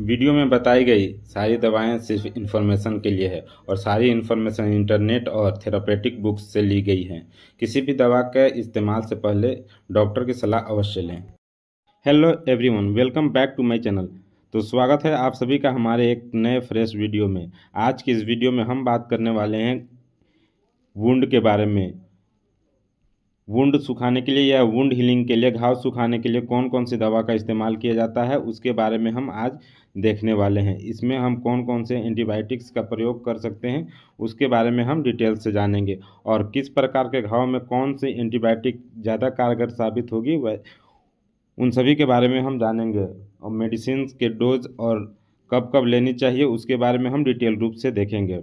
video में बताई गई सारी दवाएं सिर्फ इन्फॉर्मेशन के लिए है और सारी इन्फॉर्मेशन इंटरनेट और थेरापेटिक बुक्स से ली गई है किसी भी दवा के इस्तेमाल से पहले डॉक्टर की सलाह अवश्य लें hello everyone welcome back to my channel तो स्वागत है आप सभी का हमारे एक नए फ्रेश वीडियो में आज की इस वीडियो में हम बात करने वाले हैं वुंड के बारे में वुंड सुखाने के लिए या वुंड हीलिंग के लिए घाव सुखाने के लिए कौन कौन सी दवा का इस्तेमाल किया जाता है उसके बारे में हम आज देखने वाले हैं इसमें हम कौन कौन से एंटीबायोटिक्स का प्रयोग कर सकते हैं उसके बारे में हम डिटेल से जानेंगे और किस प्रकार के घाव में कौन सी एंटीबायोटिक ज़्यादा कारगर साबित होगी वह उन सभी के बारे में हम जानेंगे और मेडिसिन के डोज और कब कब लेनी चाहिए उसके बारे में हम डिटेल रूप से देखेंगे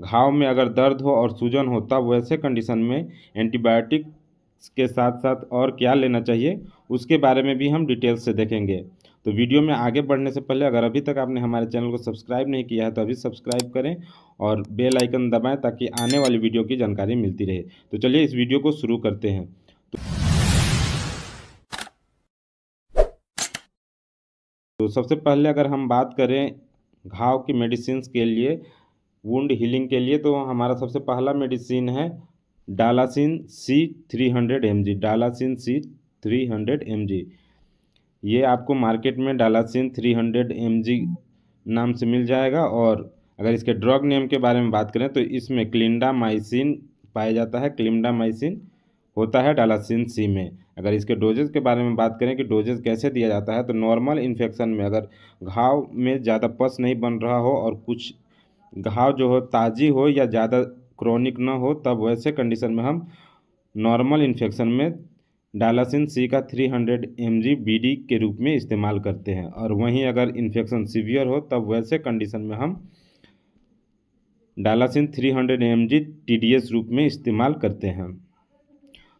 घाव में अगर दर्द हो और सूजन हो तब वैसे कंडीशन में एंटीबायोटिक्स के साथ साथ और क्या लेना चाहिए उसके बारे में भी हम डिटेल से देखेंगे तो वीडियो में आगे बढ़ने से पहले अगर अभी तक आपने हमारे चैनल को सब्सक्राइब नहीं किया है तो अभी सब्सक्राइब करें और बेल आइकन दबाएं ताकि आने वाली वीडियो की जानकारी मिलती रहे तो चलिए इस वीडियो को शुरू करते हैं तो, तो सबसे पहले अगर हम बात करें घाव की मेडिसिन के लिए वुंड हीलिंग के लिए तो हमारा सबसे पहला मेडिसिन है Dalacin C three hundred M G Dalacin C three hundred M G ये आपको मार्केट में डालासिन थ्री हंड्रेड नाम से मिल जाएगा और अगर इसके ड्रग नेम के बारे में बात करें तो इसमें क्लिंडामाइसिन पाया जाता है क्लिंडामाइसिन होता है डालासिन सी में अगर इसके डोजेज के बारे में बात करें कि डोजेज कैसे दिया जाता है तो नॉर्मल इन्फेक्शन में अगर घाव में ज़्यादा पस नहीं बन रहा हो और कुछ घाव जो हो ताज़ी हो या ज़्यादा क्रॉनिक ना हो तब वैसे कंडीशन में हम नॉर्मल इन्फेक्शन में डालासिन सी का 300 हंड्रेड एम जी के रूप में इस्तेमाल करते हैं और वहीं अगर इन्फेक्शन सीवियर हो तब वैसे कंडीशन में हम डालासिन 300 हंड्रेड एम जी रूप में इस्तेमाल करते हैं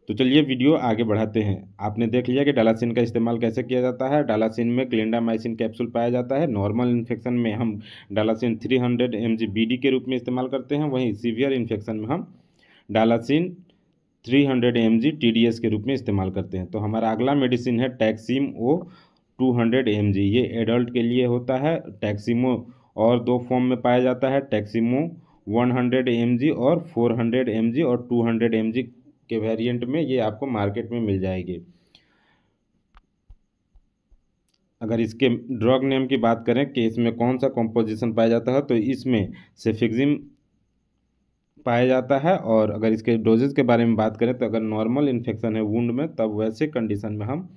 तो चलिए वीडियो आगे बढ़ाते हैं आपने देख लिया कि डालासिन का इस्तेमाल कैसे किया जाता है डालासिन में क्लिंडामाइसिन कैप्सूल पाया जाता है नॉर्मल इन्फेक्शन में हम डालासिन 300 हंड्रेड एम के रूप में इस्तेमाल करते हैं वहीं सीवियर इन्फेक्शन में हम Dalacin three hundred M G T D S के रूप में इस्तेमाल करते हैं तो हमारा अगला मेडिसिन है Taxim O two hundred M G ये एडल्ट के लिए होता है टैक्सीमो और दो फॉर्म में पाया जाता है Taxim O one hundred M G और फोर हंड्रेड एम जी और टू हंड्रेड एम जी के वेरिएंट में ये आपको मार्केट में मिल जाएगी अगर इसके ड्रग नेम की बात करें कि इसमें कौन सा कॉम्पोजिशन पाया जाता है तो इसमें सेफिक्जिम पाया जाता है और अगर इसके डोजेज के बारे में बात करें तो अगर नॉर्मल इन्फेक्शन है वुंड में तब वैसे कंडीशन में हम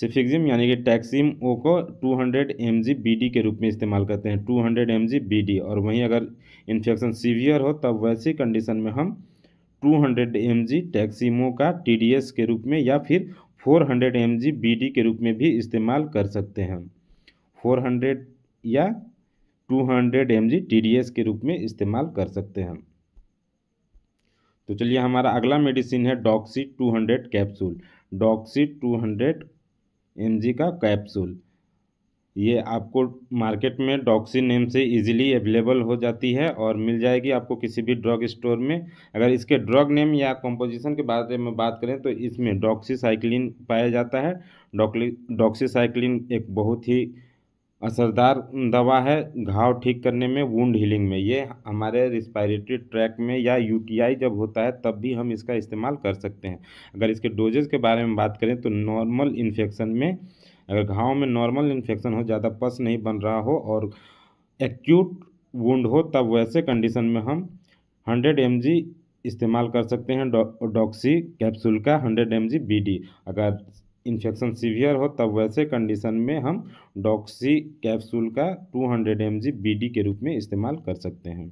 सिफिक्जिम यानी कि टैक्सिम ओ को 200 hundred M G B D के रूप में इस्तेमाल करते हैं 200 hundred M G B D और वहीं अगर इन्फेक्शन सीवियर हो तब वैसी कंडीशन में हम 200 हंड्रेड एम जी टैक्सीमो का टी डी एस के रूप में या फिर 400 hundred M G B D के रूप में भी इस्तेमाल कर सकते हैं 400 या two hundred M G T D S के रूप में इस्तेमाल कर सकते हैं तो चलिए हमारा अगला मेडिसिन है Doxy two hundred capsule Doxy two hundred M G का कैप्सूल ये आपको मार्केट में डॉक्सी नेम से इजीली अवेलेबल हो जाती है और मिल जाएगी आपको किसी भी ड्रग स्टोर में अगर इसके ड्रग नेम या कंपोजिशन के बारे में बात करें तो इसमें डॉक्सी पाया जाता है डॉक्सी एक बहुत ही असरदार दवा है घाव ठीक करने में वुंड हीलिंग में ये हमारे रिस्पायरेटरी ट्रैक में या यूटीआई जब होता है तब भी हम इसका इस्तेमाल कर सकते हैं अगर इसके डोजेज के बारे में बात करें तो नॉर्मल इन्फेक्शन में अगर घाव में नॉर्मल इन्फेक्शन हो ज़्यादा पस नहीं बन रहा हो और एक्यूट वुंड हो तब वैसे कंडीशन में हम हंड्रेड एम इस्तेमाल कर सकते हैं डॉक्सी डौ, कैप्सूल का हंड्रेड एम जी अगर इन्फेक्शन सीवियर हो तब वैसे कंडीशन में हम डॉक्सी कैप्सूल का 200 हंड्रेड एम जी के रूप में इस्तेमाल कर सकते हैं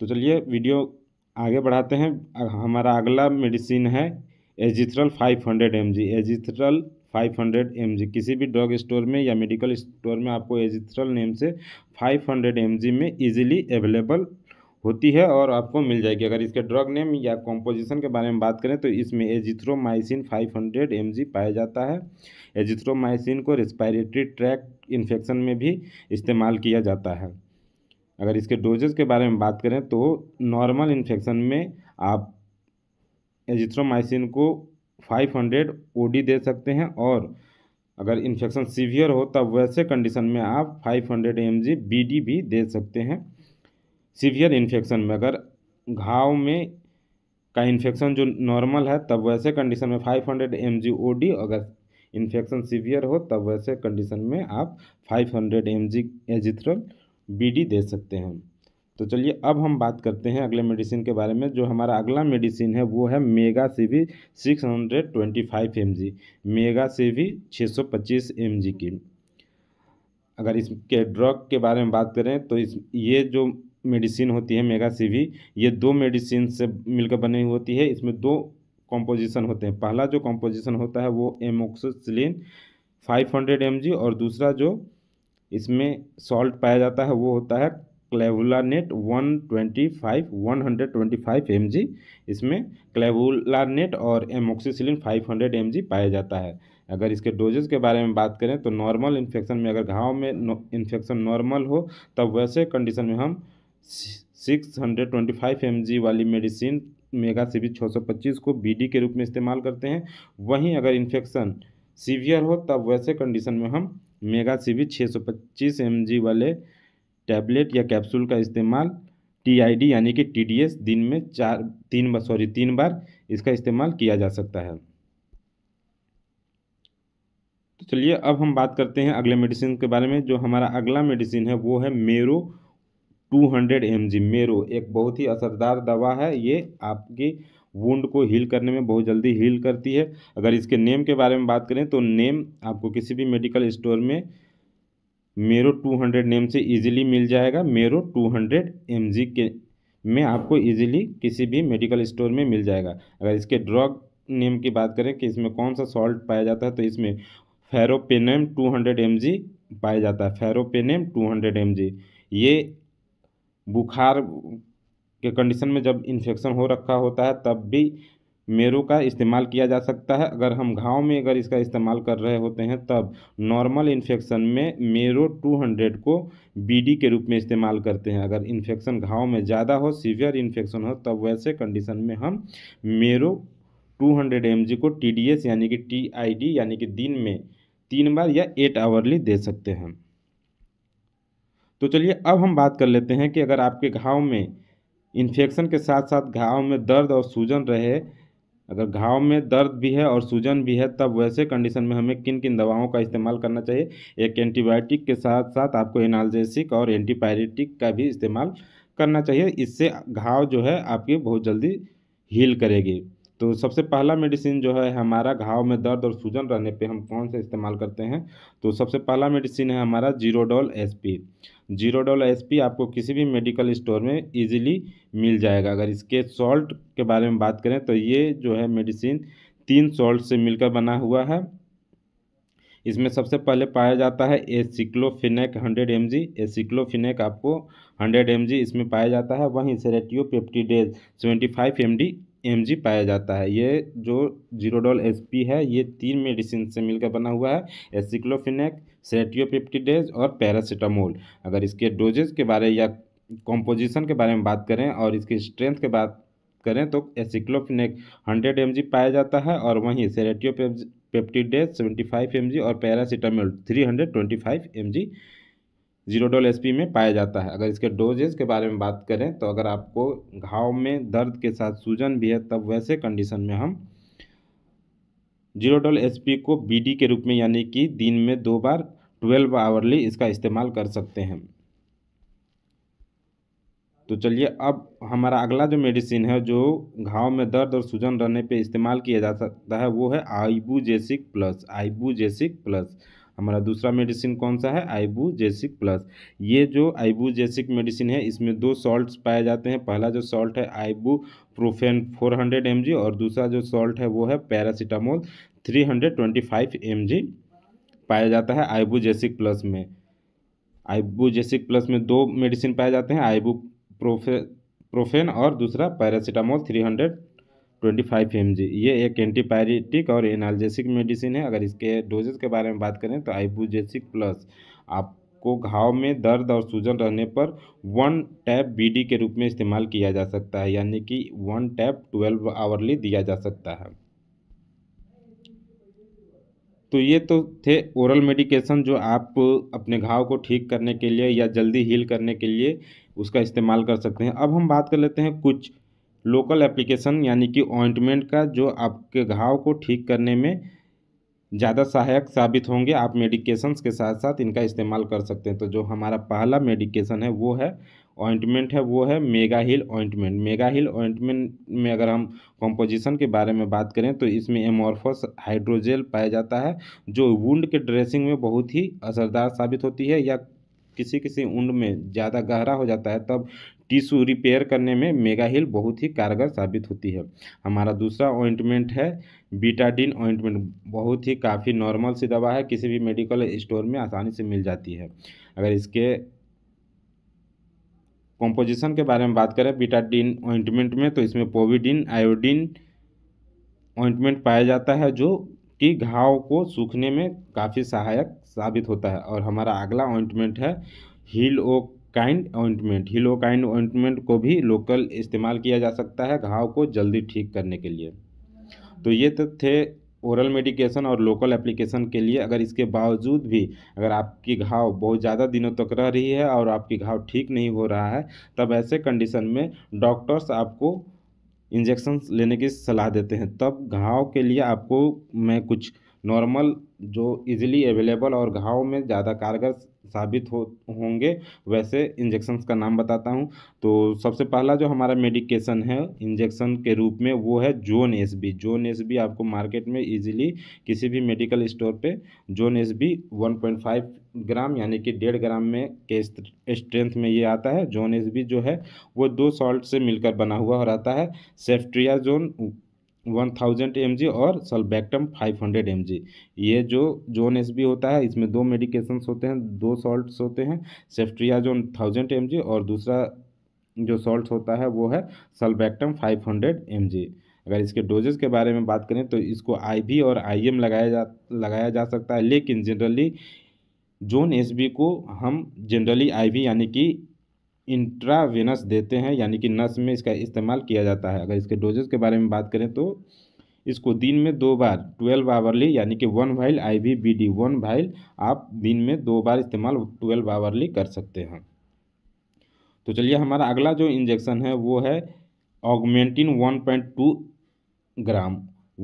तो चलिए वीडियो आगे बढ़ाते हैं हमारा अगला मेडिसिन है Azithral 500 hundred M G Azithral five hundred M G किसी भी ड्रग स्टोर में या मेडिकल स्टोर में आपको एजिथ्रल नेम से फाइव हंड्रेड एम जी में इजीली अवेलेबल होती है और आपको मिल जाएगी अगर इसके ड्रग नेम या कॉम्पोजिशन के बारे में बात करें तो इसमें एजिथ्रोमाइसिन 500 हंड्रेड पाया जाता है एजिथ्रोमाइसिन को रेस्पायरेटरी ट्रैक इन्फेक्शन में भी इस्तेमाल किया जाता है अगर इसके डोजेस के बारे में बात करें तो नॉर्मल इन्फेक्शन में आप एजिथ्रोमाइसिन को 500 हंड्रेड ओडी दे सकते हैं और अगर इन्फेक्शन सीवियर हो तब वैसे कंडीशन में आप 500 hundred M G B D भी दे सकते हैं सीवियर इन्फेक्शन में अगर घाव में का इन्फेक्शन जो नॉर्मल है तब वैसे कंडीशन में five hundred M G O D अगर इन्फेक्शन सीवियर हो तब वैसे कंडीशन में आप five hundred M G Azithral B D दे सकते हैं तो चलिए अब हम बात करते हैं अगले मेडिसिन के बारे में जो हमारा अगला मेडिसिन है वो है Mega C V six hundred twenty five M G Mega C V छः सौ पच्चीस एम जी की अगर इसके ड्रग के बारे में बात करें तो इस ये जो मेडिसिन होती है मेगा सीवी ये दो मेडिसिन से मिलकर बनी होती है इसमें दो कॉम्पोजिशन होते हैं पहला जो कॉम्पोजिशन होता है वो एमोक्सोसिलिन 500 हंड्रेड और दूसरा जो इसमें सॉल्ट पाया जाता है वो होता है क्लेवुलानेट 125 125 mg इसमें क्लेवुलानेट और एमोक्सिसिलिन 500 mg पाया जाता है अगर इसके डोजेज के बारे में बात करें तो नॉर्मल इन्फेक्शन में अगर घाव में इन्फेक्शन नॉर्मल हो तब वैसे कंडीशन में हम six hundred twenty five M G वाली मेडिसिन मेगा सीवी छः सौ पच्चीस को बीडी के रूप में इस्तेमाल करते हैं वहीं अगर इन्फेक्शन सीवियर हो तब वैसे कंडीशन में हम मेगा सीवी छः सौ पच्चीस एम जी वाले टैबलेट या कैप्सूल का इस्तेमाल टीआईडी यानी कि टीडीएस दिन में चार तीन बार सॉरी तीन बार इसका इस्तेमाल किया जा सकता है तो चलिए अब हम बात करते हैं अगले मेडिसिन के बारे में जो हमारा अगला मेडिसिन है वो है मेरो टू एम जी मेरो एक बहुत ही असरदार दवा है ये आपकी वुंड को हील करने में बहुत जल्दी हील करती है अगर इसके नेम के बारे में बात करें तो नेम आपको किसी भी मेडिकल स्टोर में मेरो 200 नेम से इजीली मिल जाएगा मेरो 200 जी के में आपको इजीली किसी भी मेडिकल स्टोर में मिल जाएगा अगर इसके ड्रग नेम की बात करें कि इसमें कौन सा सॉल्ट पाया जाता है तो इसमें फेरोपेनेम एम जी पाया जाता है फेरोपेनेम एम जी ये बुखार के कंडीशन में जब इन्फेक्शन हो रखा होता है तब भी मेरू का इस्तेमाल किया जा सकता है अगर हम घाव में अगर इसका इस्तेमाल कर रहे होते हैं तब नॉर्मल इन्फेक्शन में मेरो 200 को बीडी के रूप में इस्तेमाल करते हैं अगर इन्फेक्शन घाव में ज़्यादा हो सीवियर इन्फेक्शन हो तब वैसे कंडीशन में हम मेरो 200 हंड्रेड को टी यानी कि टी यानी कि दिन में तीन बार या एट आवरली दे सकते हैं तो चलिए अब हम बात कर लेते हैं कि अगर आपके घाव में इन्फेक्शन के साथ साथ घाव में दर्द और सूजन रहे अगर घाव में दर्द भी है और सूजन भी है तब वैसे कंडीशन में हमें किन किन दवाओं का इस्तेमाल करना चाहिए एक एंटीबायोटिक के साथ साथ आपको एनाल्जेसिक और एंटीपायरेटिक का भी इस्तेमाल करना चाहिए इससे घाव जो है आपकी बहुत जल्दी हील करेगी तो सबसे पहला मेडिसिन जो है हमारा घाव में दर्द और सूजन रहने पे हम कौन सा इस्तेमाल करते हैं तो सबसे पहला मेडिसिन है हमारा जीरोडोल एसपी जीरोडोल एसपी आपको किसी भी मेडिकल स्टोर में इजीली मिल जाएगा अगर इसके सॉल्ट के बारे में बात करें तो ये जो है मेडिसिन तीन सॉल्ट से मिलकर बना हुआ है इसमें सबसे पहले पाया जाता है aceclofenac hundred M G aceclofenac आपको हंड्रेड एम जी इसमें पाया जाता है वहीं serratiopeptidase seventy five M D M पाया जाता है ये जो डॉल एस है ये तीन मेडिसिन से मिलकर बना हुआ है एसिक्लोफिनेक सेटियोपेप्टिडेज और पैरासीटामोल अगर इसके डोजेज के बारे या कॉम्पोजिशन के बारे में बात करें और इसकी स्ट्रेंथ के बात करें तो एसिक्लोफिनेक हंड्रेड एम पाया जाता है और वहीं सेरेटियोपेप्टिडेज सेवेंटी फाइव एम और paracetamol three hundred twenty five M Zerodol SP में पाया जाता है अगर इसके डोजेज के बारे में बात करें तो अगर आपको घाव में दर्द के साथ सूजन भी है तब वैसे कंडीशन में हम जीरो डोल एसपी को बीडी के रूप में यानी कि दिन में दो बार ट्वेल्व आवरली इसका इस्तेमाल कर सकते हैं तो चलिए अब हमारा अगला जो मेडिसिन है जो घाव में दर्द और सूजन रहने पे इस्तेमाल किया जा सकता है वो है आइबू जेसिक प्लस आइबू जेसिक प्लस हमारा दूसरा मेडिसिन कौन सा है आइबूजेसिक प्लस ये जो आइबूजेसिक मेडिसिन है इसमें दो सॉल्ट पाए जाते हैं पहला जो सॉल्ट है आइबू प्रोफेन फोर हंड्रेड और दूसरा जो सॉल्ट है वो है पैरासीटामोल थ्री हंड्रेड पाया जाता है आइबूजेसिक प्लस में आइबूजेसिक प्लस में दो मेडिसिन पाए जाते हैं आइबू प्रोफे प्रोफेन और दूसरा paracetamol three hundred twenty five M ये एक एंटीपायरेटिक और एनाल्जेसिक मेडिसिन है अगर इसके डोजेज के बारे में बात करें तो आइबूजेसिक प्लस आप को घाव में दर्द और सूजन रहने पर वन टैप बीडी के रूप में इस्तेमाल किया जा सकता है यानी कि वन टैप ट्वेल्व आवरली दिया जा सकता है तो ये तो थे ओरल मेडिकेशन जो आप अपने घाव को ठीक करने के लिए या जल्दी हील करने के लिए उसका इस्तेमाल कर सकते हैं अब हम बात कर लेते हैं कुछ लोकल एप्लीकेशन यानी कि ऑइंटमेंट का जो आपके घाव को ठीक करने में ज़्यादा सहायक साबित होंगे आप मेडिकेशंस के साथ साथ इनका इस्तेमाल कर सकते हैं तो जो हमारा पहला मेडिकेशन है वो है ऑइंटमेंट है वो है Mega heal ointment Mega heal ointment में अगर हम कॉम्पोजिशन के बारे में बात करें तो इसमें एमोरफोस हाइड्रोजेल पाया जाता है जो वुंड के ड्रेसिंग में बहुत ही असरदार साबित होती है या किसी किसी उंड में ज़्यादा गहरा हो जाता है तब टिश्यू रिपेयर करने में मेगा हील बहुत ही कारगर साबित होती है हमारा दूसरा ऑइंटमेंट है बीटाडीन ऑइंटमेंट बहुत ही काफ़ी नॉर्मल सी दवा है किसी भी मेडिकल स्टोर में आसानी से मिल जाती है अगर इसके कॉम्पोजिशन के बारे में बात करें बीटाडीन ऑइंटमेंट में तो इसमें पोविडीन आयोडीन ऑइंटमेंट पाया जाता है जो कि घाव को सूखने में काफ़ी सहायक साबित होता है और हमारा अगला ऑइंटमेंट है heal OK Kind ointment Kind ointment को भी लोकल इस्तेमाल किया जा सकता है घाव को जल्दी ठीक करने के लिए तो ये तो थे ओरल मेडिकेशन और लोकल एप्लीकेशन के लिए अगर इसके बावजूद भी अगर आपकी घाव बहुत ज़्यादा दिनों तक रह रही है और आपकी घाव ठीक नहीं हो रहा है तब ऐसे कंडीशन में डॉक्टर्स आपको इंजेक्शन लेने की सलाह देते हैं तब घाव के लिए आपको मैं कुछ नॉर्मल जो इजीली अवेलेबल और घाव में ज़्यादा कारगर साबित हो होंगे वैसे इंजेक्शंस का नाम बताता हूँ तो सबसे पहला जो हमारा मेडिकेशन है इंजेक्शन के रूप में वो है Xone S B Xone S B आपको मार्केट में इजीली किसी भी मेडिकल स्टोर पे Xone S B one point five gram यानी कि डेढ़ ग्राम में के स्ट्रेंथ में ये आता है जोन एस बी जो है वो दो सॉल्ट से मिलकर बना हुआ और रहता है ceftriaxone one thousand M और सल्बैक्टम फाइव हंड्रेड एम ये जो जोन एस होता है इसमें दो मेडिकेशंस होते हैं दो सॉल्ट्स होते हैं सेफ्ट्रिया जोन थाउजेंड एम और दूसरा जो सॉल्ट होता है वो है सल्बैक्टम फाइव हंड्रेड एम अगर इसके डोजेज के बारे में बात करें तो इसको आई और आई लगाया जा लगाया जा सकता है लेकिन जनरली जोन एस को हम जनरली आई यानी कि इंट्रावेनस देते हैं यानी कि नस में इसका इस्तेमाल किया जाता है अगर इसके डोजेज के बारे में बात करें तो इसको दिन में दो बार ट्वेल्व आवरली यानी कि one vial I V B D one vial आप दिन में दो बार इस्तेमाल ट्वेल्व आवरली कर सकते हैं तो चलिए हमारा अगला जो इंजेक्शन है वो है Augmentin one point two gram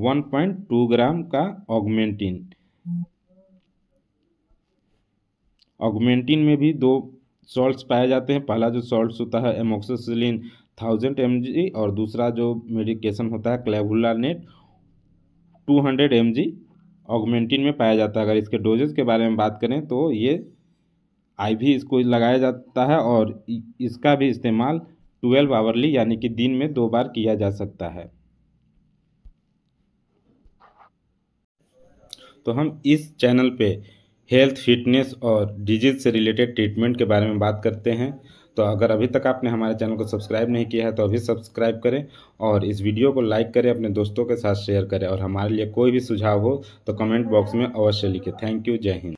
one point two gram का ऑगमेंटिन ऑगमेंटिन में भी दो सॉल्ट्स पाए जाते हैं पहला जो सॉल्ट्स होता है एमोक्सोसिलिन थाउजेंड एम और दूसरा जो मेडिकेशन होता है clavulanate two hundred M Augmentin में पाया जाता है अगर इसके डोजेज के बारे में बात करें तो ये आई भी इसको लगाया जाता है और इसका भी इस्तेमाल ट्वेल्व आवरली यानी कि दिन में दो बार किया जा सकता है तो हम इस चैनल पे हेल्थ फिटनेस और डिजीज़ से रिलेटेड ट्रीटमेंट के बारे में बात करते हैं तो अगर अभी तक आपने हमारे चैनल को सब्सक्राइब नहीं किया है तो अभी सब्सक्राइब करें और इस वीडियो को लाइक करें अपने दोस्तों के साथ शेयर करें और हमारे लिए कोई भी सुझाव हो तो कमेंट बॉक्स में अवश्य लिखें थैंक यू जय हिंद